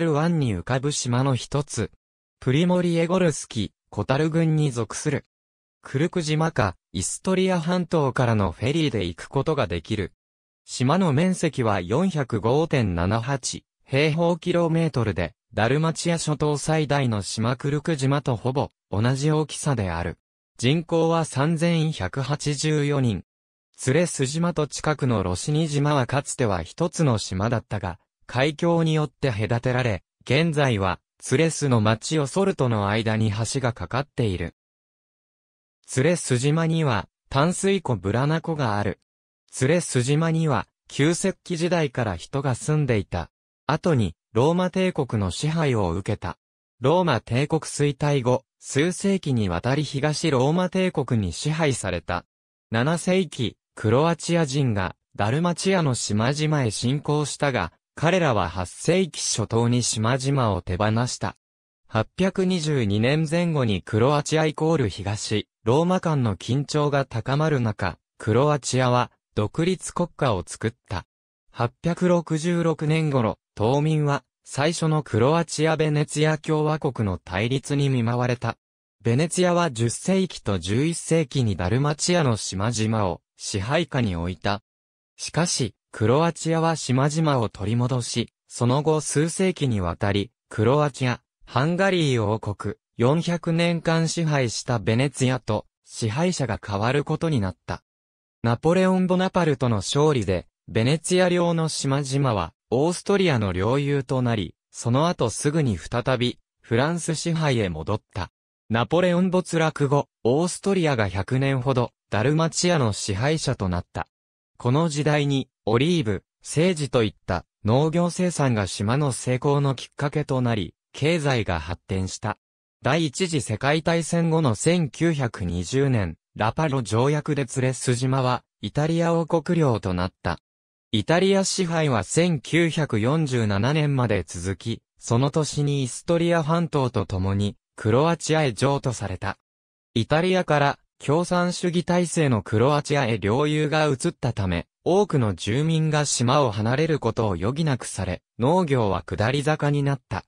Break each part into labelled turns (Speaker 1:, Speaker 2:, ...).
Speaker 1: ル湾に浮かぶ島の一つ。プリモリエゴルスキ、コタル郡に属する。クルク島か、イストリア半島からのフェリーで行くことができる。島の面積は405.78平方キロメートルで、ダルマチア諸島最大の島クルク島とほぼ同じ大きさである。人口は3184人。ツレス島と近くのロシニ島はかつては一つの島だったが、海峡によって隔てられ、現在は、ツレスの町をソルトの間に橋がかかっている。ツレス島には、淡水湖ブラナ湖がある。ツレス島には、旧石器時代から人が住んでいた。後に、ローマ帝国の支配を受けた。ローマ帝国衰退後、数世紀にわたり東ローマ帝国に支配された。7世紀、クロアチア人が、ダルマチアの島々へ侵攻したが、彼らは8世紀初頭に島々を手放した。822年前後にクロアチアイコール東、ローマ間の緊張が高まる中、クロアチアは独立国家を作った。866年頃、島民は最初のクロアチア・ベネツィア共和国の対立に見舞われた。ベネツィアは10世紀と11世紀にダルマチアの島々を支配下に置いた。しかし、クロアチアは島々を取り戻し、その後数世紀にわたり、クロアチア、ハンガリー王国、400年間支配したベネツィアと、支配者が変わることになった。ナポレオン・ボナパルトの勝利で、ベネツィア領の島々は、オーストリアの領有となり、その後すぐに再び、フランス支配へ戻った。ナポレオン没落後、オーストリアが100年ほど、ダルマチアの支配者となった。この時代に、オリーブ、生地といった農業生産が島の成功のきっかけとなり、経済が発展した。第一次世界大戦後の1920年、ラパロ条約で連れ須島は、イタリア王国領となった。イタリア支配は1947年まで続き、その年にイストリア半島と共に、クロアチアへ譲渡された。イタリアから共産主義体制のクロアチアへ領有が移ったため、多くの住民が島を離れることを余儀なくされ、農業は下り坂になった。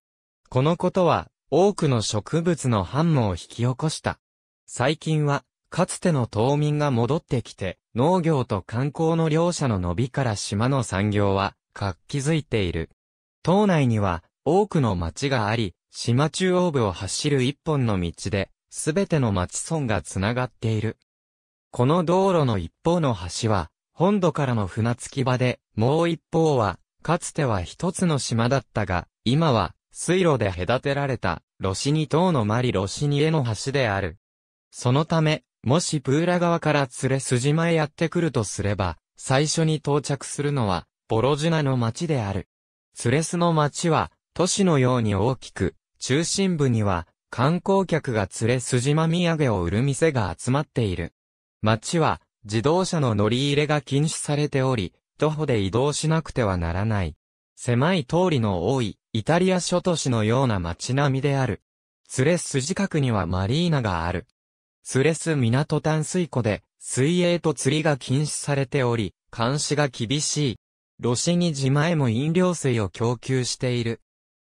Speaker 1: このことは、多くの植物の反応を引き起こした。最近は、かつての島民が戻ってきて、農業と観光の両者の伸びから島の産業は、活気づいている。島内には、多くの町があり、島中央部を走る一本の道で、すべての町村がつながっている。この道路の一方の橋は、本土からの船着き場で、もう一方は、かつては一つの島だったが、今は、水路で隔てられた、ロシニ島のマリロシニへの橋である。そのため、もしプーラ側から連れ筋前やってくるとすれば、最初に到着するのは、ボロジュナの町である。ツレスの町は、都市のように大きく、中心部には、観光客が連れ筋間土産を売る店が集まっている。町は、自動車の乗り入れが禁止されており、徒歩で移動しなくてはならない。狭い通りの多い、イタリア諸都市のような街並みである。スレス近くにはマリーナがある。スレス港淡水湖で、水泳と釣りが禁止されており、監視が厳しい。ロシに自前も飲料水を供給している。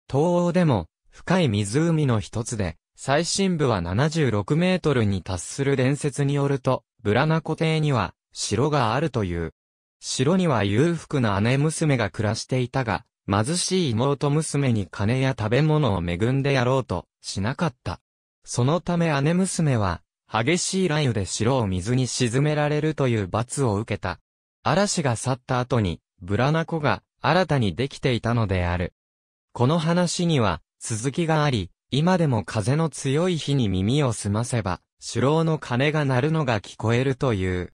Speaker 1: 東欧でも、深い湖の一つで、最深部は76メートルに達する伝説によると、ブラナコ邸には、城があるという。城には裕福な姉娘が暮らしていたが、貧しい妹娘に金や食べ物を恵んでやろうと、しなかった。そのため姉娘は、激しい雷雨で城を水に沈められるという罰を受けた。嵐が去った後に、ブラナコが新たにできていたのである。この話には続きがあり、今でも風の強い日に耳を澄ませば、首脳の鐘が鳴るのが聞こえるという。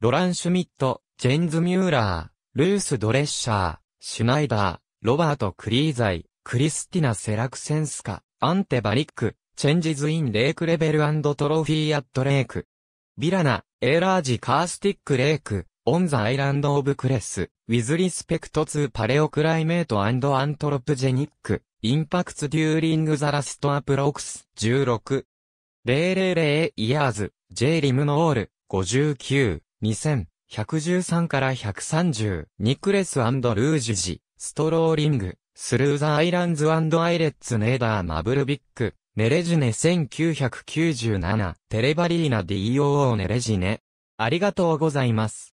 Speaker 1: ロラン・シュミット、ジェンズ・ミューラー、ルース・ドレッシャー、シュナイダー、ロバート・クリーザイ、クリスティナ・セラクセンスカ、アンテ・バリック、チェンジズ・イン・レイク・レベルトロフィー・アット・レイク。ビラナ、エーラージ・カースティック・レイク、オン・ザ・アイランド・オブ・クレス、ウィズ・リスペクト・ツー・パレオ・クライメート・アントロプジェニック、インパクツ・デューリング・ザ・ラスト・アプロークス、16。000イヤーズ、J リムノール、59、2二千、百113から130、ニクレスルージュジ、ストローリング、スルーザアイランズアイレッツネーダーマブルビック、ネレジネ1997、テレバリーナデー・オー・ネレジネ。ありがとうございます。